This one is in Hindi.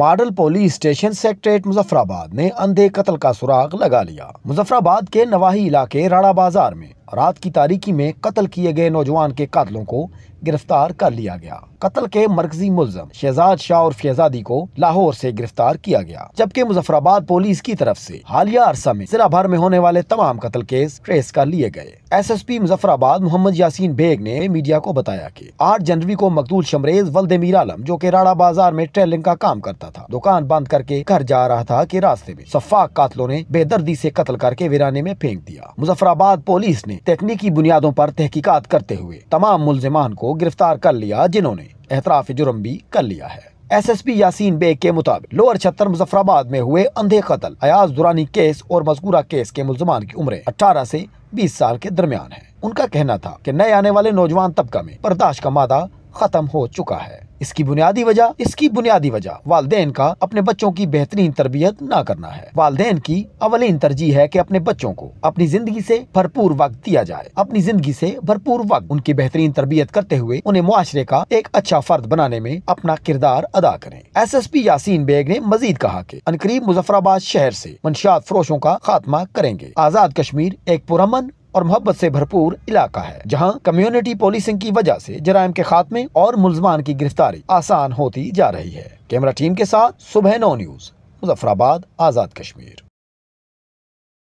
model police station secretariat Muzaffarabad ने अंधे कत्ल का सुराग लगा लिया मुजफ्फराबाद के नवाही इलाके राणा बाजार में रात की तारीकी में कत्ल किए गए नौजवान के कातलों को गिरफ्तार कर लिया गया कत्ल के मरकजी मुलजम शहजाद शाह और फैजादी को लाहौर से गिरफ्तार किया गया जबकि मुजफ्फराबाद पुलिस की तरफ से हालिया अरसा में जिला भर में होने वाले तमाम कत्ल केस ट्रेस कर लिए गए S S P Muzaffarabad Mohammad Yasin Baig ने मीडिया को बताया की आठ जनवरी को मकदूल शमरेज वल्दे मीर आलम जो की राड़ा बाजार में ट्रेलिंग का काम करता था दुकान बंद करके घर जा रहा था की रास्ते में सफाक कातलों ने बेदर्दी ऐसी कत्ल करके वीराने में फेंक दिया मुजफ्फराबाद पुलिस ने तकनीकी बुनियादों पर तहकीकात करते हुए तमाम मुलजमान को गिरफ्तार कर लिया जिन्होंने एतराफ जुर्म भी कर लिया है S S P Yasin Baig के मुताबिक लोअर छत्तर मुजफ्फराबाद में हुए अंधे कतल अयाज दुरानी केस और मजकूरा केस के मुलजमान की उम्र अठारह से बीस साल के दरमियान है उनका कहना था कि नए आने वाले नौजवान तबका में बर्दाश्त का मादा खत्म हो चुका है इसकी बुनियादी वजह इसकी बुनियादी वजह वालदेन का अपने बच्चों की बेहतरीन तरबियत न करना है वालदेन की अवलीन तरजीह है की अपने बच्चों को अपनी जिंदगी ऐसी भरपूर वक्त दिया जाए अपनी जिंदगी ऐसी भरपूर वक्त उनकी बेहतरीन तरबियत करते हुए उन्हें मुआरे का एक अच्छा फर्द बनाने में अपना किरदार अदा करें S S P Yasin Baig ने मजीद कहा की अनकरीब मुजफ्फराबाद शहर ऐसी मंशात फरोशों का खात्मा करेंगे आजाद कश्मीर एक पुरमन और मोहब्बत से भरपूर इलाका है जहां कम्युनिटी पोलिसिंग की वजह से जराइम के खात्मे और मुलजमान की गिरफ्तारी आसान होती जा रही है कैमरा टीम के साथ सुबह नौ न्यूज मुजफ्फराबाद आजाद कश्मीर